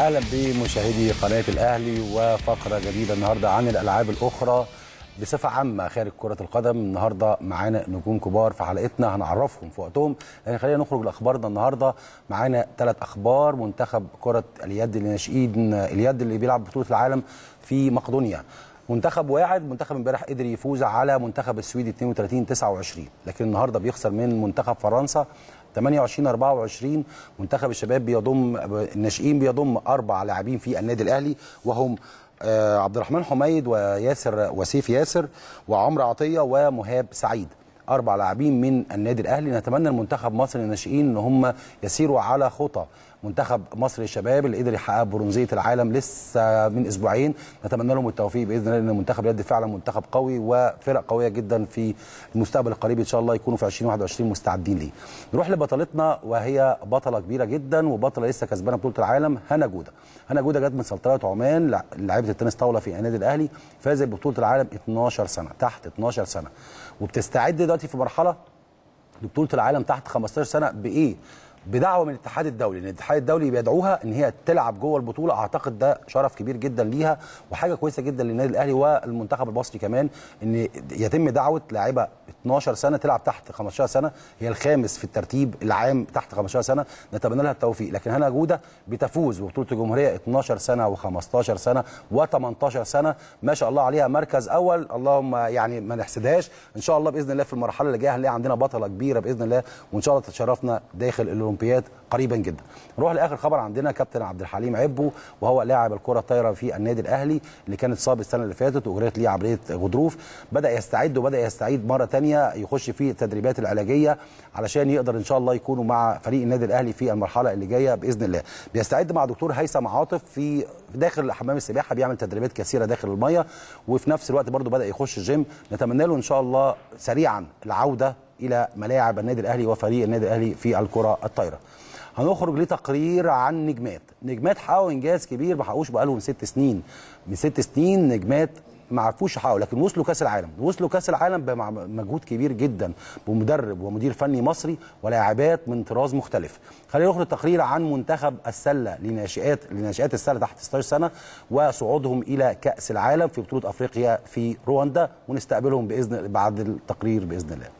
اهلا بمشاهدي قناه الاهلي وفقره جديده النهارده عن الالعاب الاخرى بصفه عامه خارج كره القدم النهارده معانا نجوم كبار في حلقتنا هنعرفهم في وقتهم لكن خلينا نخرج لاخبارنا النهارده معانا ثلاث اخبار منتخب كره اليد الناشئين اليد اللي بيلعب بطوله العالم في مقدونيا منتخب واعد منتخب امبارح قدر يفوز على منتخب السويد 32 29 لكن النهارده بيخسر من منتخب فرنسا 28 24 منتخب الشباب بيضم الناشئين بيضم اربع لاعبين في النادي الاهلي وهم آه، عبد الرحمن حميد وياسر وسيف ياسر وعمر عطيه ومهاب سعيد اربع لاعبين من النادي الاهلي نتمنى المنتخب مصر الناشئين ان هم يسيروا على خطى منتخب مصر الشباب اللي قدر يحقق برونزيه العالم لسه من اسبوعين نتمنى لهم التوفيق باذن الله لان المنتخب اليد فعلا منتخب قوي وفرق قويه جدا في المستقبل القريب ان شاء الله يكونوا في 2021 مستعدين ليه نروح لبطلتنا وهي بطله كبيره جدا وبطله لسه كسبانه بطوله العالم هنا جوده هنا جوده جت من سلطنه عمان لعيبه التنس طاوله في النادي الاهلي فازت ببطوله العالم 12 سنه تحت 12 سنه وبتستعد دلوقتي في مرحله لبطوله العالم تحت 15 سنه بايه بدعوه من الاتحاد الدولي ان الاتحاد الدولي بيدعوها ان هي تلعب جوه البطوله اعتقد ده شرف كبير جدا ليها وحاجه كويسه جدا للنادي الاهلي والمنتخب المصري كمان ان يتم دعوه لاعيبه 12 سنه تلعب تحت 15 سنه هي الخامس في الترتيب العام تحت 15 سنه نتمنى لها التوفيق لكن هنا جوده بتفوز ببطوله الجمهوريه 12 سنه و15 سنه و18 سنه ما شاء الله عليها مركز اول اللهم يعني ما نحسدهاش ان شاء الله باذن الله في المرحله اللي جايه هنلاقي عندنا بطله كبيره باذن الله وان شاء الله تشرفنا داخل الاولمبياد قريبا جدا نروح لاخر خبر عندنا كابتن عبد الحليم عبو وهو لاعب الكره الطايره في النادي الاهلي اللي كان اتصاب السنه اللي فاتت واجريت ليه عمليه غضروف بدا يستعد وبدا يستعيد مره ثانيه يخش في التدريبات العلاجيه علشان يقدر ان شاء الله يكونوا مع فريق النادي الاهلي في المرحله اللي جايه باذن الله بيستعد مع دكتور هيثم عاطف في داخل حمام السباحه بيعمل تدريبات كثيره داخل الميه وفي نفس الوقت برده بدا يخش الجيم نتمنى له ان شاء الله سريعا العوده الى ملاعب النادي الاهلي وفريق النادي الاهلي في الكره الطايره. هنخرج لتقرير عن نجمات، نجمات حققوا انجاز كبير ما حققوش بقالهم ست سنين، من ست سنين نجمات ما عرفوش يحققوا لكن وصلوا كاس العالم، وصلوا كاس العالم بمجهود كبير جدا بمدرب ومدير فني مصري ولاعبات من طراز مختلف. خلينا نخرج تقرير عن منتخب السله لناشئات لناشئات السله تحت 16 سنه وصعودهم الى كاس العالم في بطوله افريقيا في رواندا ونستقبلهم باذن بعد التقرير باذن الله.